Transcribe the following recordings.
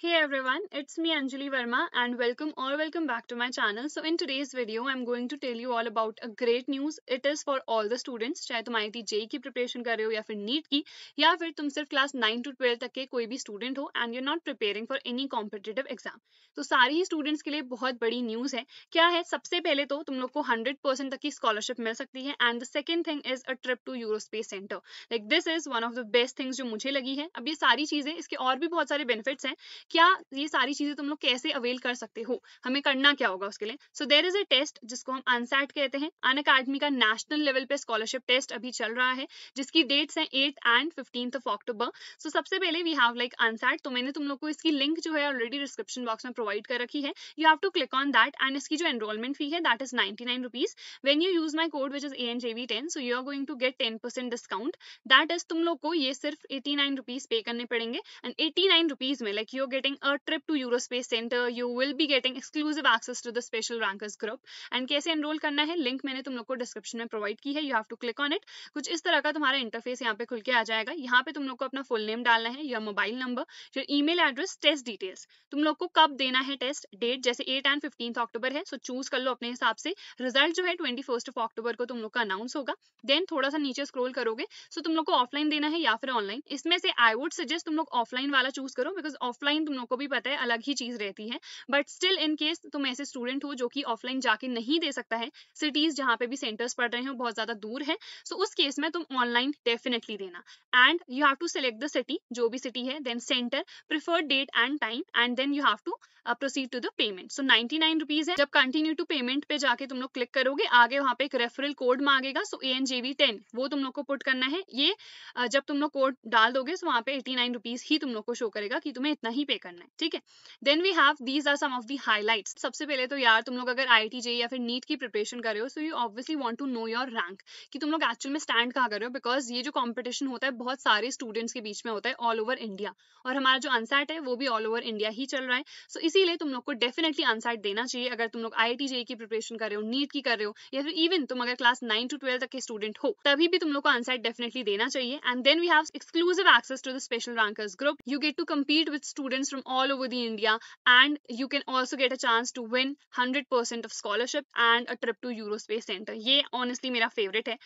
Hey everyone, it's me Anjali Verma and welcome or welcome back to my channel. So in today's video, I'm going to tell you all about a great news. It is for all the students, चाहे तुम IIT JEE की preparation कर रहे हो या फिर NEET की या फिर तुम सिर्फ class 9 to 12 तक के कोई भी student हो and you're not preparing for any competitive exam. तो सारी ही students के लिए बहुत बड़ी news है क्या है सबसे पहले तो तुम लोग को 100% तक की scholarship मिल सकती है and the second thing is a trip to Eurospace Center. Like this is one of the best things जो मुझे लगी है अब ये सारी चीजें इसके और भी बहुत सारे benefits हैं क्या ये सारी चीजें तुम लोग कैसे अवेल कर सकते हो हमें करना क्या होगा उसके लिए सो देर इज अ टेस्ट जिसको हम अनसैट कहते हैं अन अकाडमी का नेशनल लेवल पे स्कॉलरशिप टेस्ट अभी चल रहा है जिसकी डेट्स हैं eight and fifteenth of October so सबसे पहले वी हैव लाइक अनसैट तो मैंने तुम लोग को इसकी लिंक जो है ऑलरेडी डिस्क्रिप्शन बॉक्स में प्रोवाइड कर रखी है you have to click on that and इसकी जो एनरोलमेंट फी है that is ninety nine rupees when you use my code which is A N J V ten so you are going to get ten percent discount that is तुम लोग को ये सिर्फ eighty nine rupees पे करने पड़ेंगे and eighty nine rupees में like you get getting a trip to Eurospace Center. You will be getting exclusive access to the special rankers group. And कैसे enroll करना है link मैंने तुम लोग को description में provide की है. You have to click on it. कुछ इस तरह का तुम्हारा interface यहाँ पे खुल के आ जाएगा. यहाँ पे तुम लोग को अपना full name डालना है, your mobile number, your email address, test details. तुम लोग को कब देना है test date जैसे 8 एंड 15 अक्टूबर है सो so choose कर लो अपने हिसाब से रिजल्ट जो है 21 ऑफ अक्टूबर को तुम लोग का अनाउंस होगा देन थोड़ा सा नीचे स्क्रॉल करोगे so तुम लोग को ऑफलाइन देना है या फिर ऑनलाइन इसमें से आई वुड सजेस्ट तुम लोग ऑफलाइन वाला चूज करो बिकॉज ऑफलाइन तुम लोग को भी पता है अलग ही चीज रहती है बट स्टिल इन केस तुम ऐसे स्टूडेंट हो जो कि ऑफलाइन जाके नहीं दे सकता है सिटीज जहाँ पे भी सेंटर्स पढ़ रहे हो बहुत ज्यादा दूर है सो तो so उस केस में तुम ऑनलाइन डेफिनेटली देना and you have to select the city जो भी सिटी है then centre preferred date and time and then you have to proceed to the payment so ninety nine rupees है जब continue to payment पे जाके तुम लोग क्लिक करोगे आगे वहां पे एक रेफरल कोड मांगेगा सो ए एन जेवी टेन वो तुम लोग को पुट करना है ये uh, जब तुम लोग कोड डाल दोगे सो तो वहां पे एटी नाइन रुपीज ही तुम लोग को शो करेगा कि तुम्हें इतना ही पे करना है ठीक है then we have these are some of the highlight सबसे पहले तो यार तुम लोग अगर आई टी या फिर नीट की प्रिपरेशन कर रहे हो so you obviously want to know your rank कि तुम लोग एक्चुअल में स्टैंड कहाँ कर रहे हो बिकॉज ये जो कॉम्पिटिशन होता है बहुत सारे स्टूडेंट्स के बीच में होता है ऑल ओवर इंडिया और हमारा जो अनसैट है वो भी ऑल ओवर इंडिया ही चल रहा है सो so, इसीलिए तुम लोग को डेफिनेटली अनसैट देना चाहिए अगर तुम लोग आई की प्रिपरेशन कर रहे हो नीट की कर रहे हो या फिर इवन तुम अगर क्लास नाइन टू ट्वेल्व तक के स्टूडेंट हो तभी भी तुम लोग को अनसैट डेफिनेटली देना चाहिए and then we have exclusive access to the special rankers group you get to compete with student students from all over the India and you can also get a chance to win 100% of scholarship and a trip to Eurospace Center. ये honestly मेरा favourite है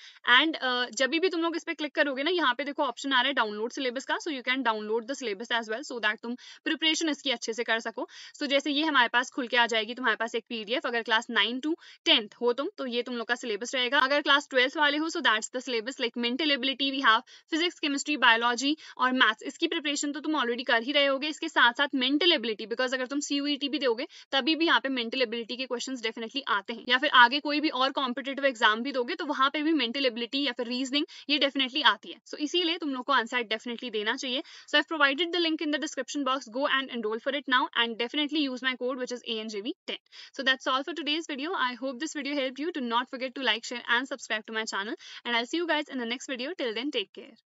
and uh, जब भी तुम लोग इस पर click करोगे ना यहाँ पे देखो ऑप्शन आ रहा है डाउनलोड सिलेबस का so you can download the syllabus as well so that तुम प्रिपरेशन इसकी अच्छे से कर सको सो so, जैसे ये हमारे पास खुल के आ जाएगी तुम्हारे पास एक पीडीएफ अगर क्लास नाइन टू टेंथ हो तुम तो ये तुम लोग का सिलेबस रहेगा अगर क्लास ट्वेल्थ वाले हो so that's the syllabus like mental ability we have physics chemistry biology और मैथ्स इसकी प्रिपरेशन तो तुम ऑलरेडी कर ही रहे होगे इसके साथ साथ साथ मेंटल एबिलिटी बिकॉज अगर तुम सीयूईटी e भी दोगे तभी भी यहाँ पे मेंटल एबिलिटी के क्वेश्चन डेफिनेटली आते हैं या फिर आगे कोई भी और कॉम्पिटेटिव एग्जाम भी दोगे तो वहां पर भी मेंटल एबिलिटी या फिर रीजनिंग ये डेफिनेटली आती है सो so, इसीलिए तुम लोग को आंसर डेफिनेटली देना चाहिए so I provided the link in the description box go and enrol for it now and definitely use my code which is A N ten so that's all for today's video I hope this video help you to not forget to like share and subscribe to my channel and I see you guys in the next video till then take care